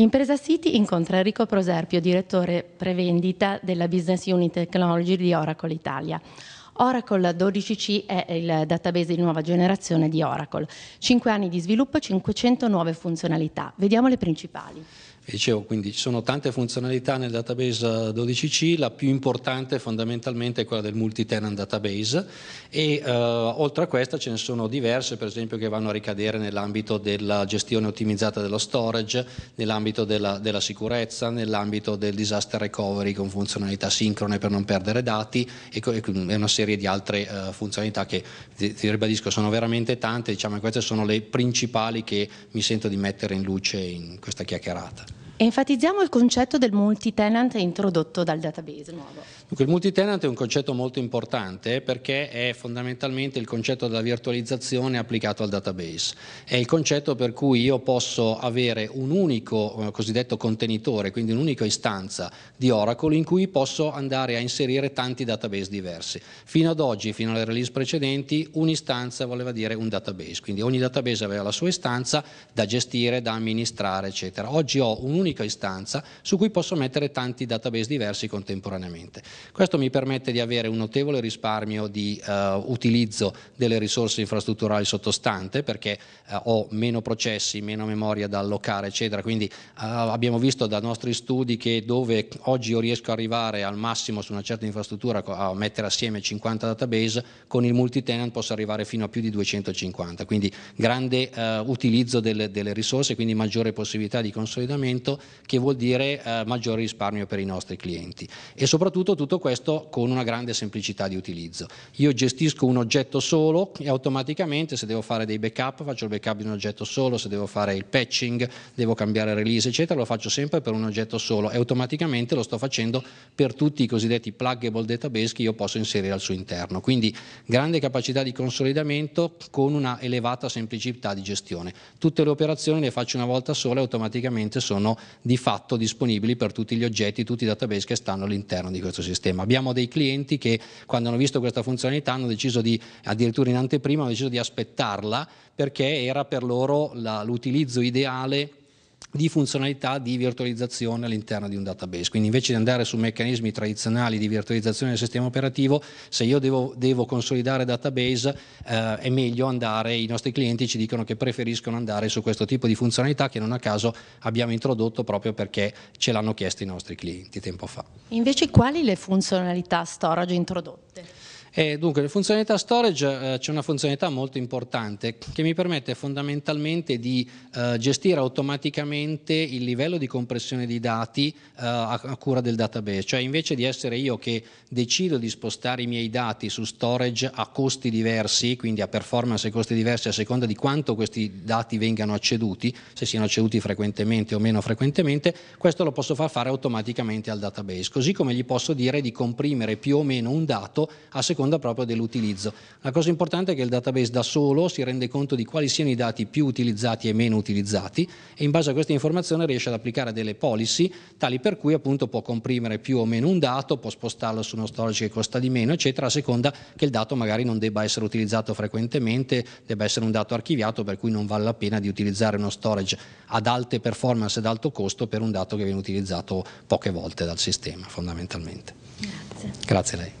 Impresa City incontra Enrico Proserpio, direttore prevendita della Business Unit Technology di Oracle Italia. Oracle 12C è il database di nuova generazione di Oracle. Cinque anni di sviluppo, e 500 nuove funzionalità. Vediamo le principali dicevo, quindi ci sono tante funzionalità nel database 12C, eh, la più importante fondamentalmente è quella del multi-tenant database e eh, oltre a questa ce ne sono diverse, per esempio, che vanno a ricadere nell'ambito della gestione ottimizzata dello storage, nell'ambito della, della sicurezza, nell'ambito del disaster recovery con funzionalità sincrone per non perdere dati e, e una serie di altre eh, funzionalità che, ti, ribadisco, sono veramente tante, diciamo, queste sono le principali che mi sento di mettere in luce in questa chiacchierata. Enfatizziamo il concetto del multi-tenant introdotto dal database nuovo. Dunque, il multi-tenant è un concetto molto importante perché è fondamentalmente il concetto della virtualizzazione applicato al database. È il concetto per cui io posso avere un unico eh, cosiddetto contenitore, quindi un'unica istanza di Oracle in cui posso andare a inserire tanti database diversi. Fino ad oggi, fino alle release precedenti, un'istanza voleva dire un database, quindi ogni database aveva la sua istanza da gestire, da amministrare, eccetera. Oggi ho un unico un'unica istanza su cui posso mettere tanti database diversi contemporaneamente. Questo mi permette di avere un notevole risparmio di uh, utilizzo delle risorse infrastrutturali sottostante perché uh, ho meno processi, meno memoria da allocare, eccetera. Quindi eh, abbiamo visto da nostri studi che dove oggi io riesco a arrivare al massimo su una certa infrastruttura a mettere assieme 50 database, con il multitenant posso arrivare fino a più di 250, quindi grande eh, utilizzo delle, delle, risorse, quindi maggiore possibilità di consolidamento che vuol dire eh, maggior risparmio per i nostri clienti e soprattutto tutto questo con una grande semplicità di utilizzo. Io gestisco un oggetto solo e automaticamente se devo fare dei backup faccio il backup di un oggetto solo, se devo fare il patching, devo cambiare release eccetera, lo faccio sempre per un oggetto solo e automaticamente lo sto facendo per tutti i cosiddetti pluggable database che io posso inserire al suo interno. Quindi grande capacità di consolidamento con una elevata semplicità di gestione. Tutte le operazioni le faccio una volta sola e automaticamente sono di fatto disponibili per tutti gli oggetti, tutti i database che stanno all'interno di questo sistema. Abbiamo dei clienti che quando hanno visto questa funzionalità hanno deciso di, addirittura in anteprima, hanno deciso di aspettarla perché era per loro l'utilizzo ideale di funzionalità di virtualizzazione all'interno di un database. Quindi invece di andare su meccanismi tradizionali di virtualizzazione del sistema operativo, se io devo, devo consolidare database eh, è meglio andare, i nostri clienti ci dicono che preferiscono andare su questo tipo di funzionalità che non a caso abbiamo introdotto proprio perché ce l'hanno chiesto i nostri clienti tempo fa. Invece quali le funzionalità storage introdotte? E dunque, le funzionalità storage eh, c'è una funzionalità molto importante che mi permette fondamentalmente di eh, gestire automaticamente il livello di compressione di dati eh, a, cura del database, cioè invece di essere io che decido di spostare i miei dati su storage a costi diversi, quindi a performance e costi diversi a seconda di quanto questi dati vengano acceduti, se siano acceduti frequentemente o meno frequentemente, questo lo posso far fare automaticamente al database, così come gli posso dire di comprimere più o meno un dato a seconda seconda proprio dell'utilizzo. La cosa importante è che il database da solo si rende conto di quali siano i dati più utilizzati e meno utilizzati e in base a questa informazione riesce ad applicare delle policy tali per cui appunto può comprimere più o meno un dato, può spostarlo su uno storage che costa di meno, eccetera, a seconda che il dato magari non debba essere utilizzato frequentemente, debba essere un dato archiviato per cui non vale la pena di utilizzare uno storage ad alte performance ed alto costo per un dato che viene utilizzato poche volte dal sistema fondamentalmente. Grazie. Grazie a lei.